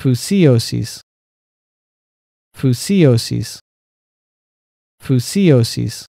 Fusiosis. Fusiosis. Fusiosis.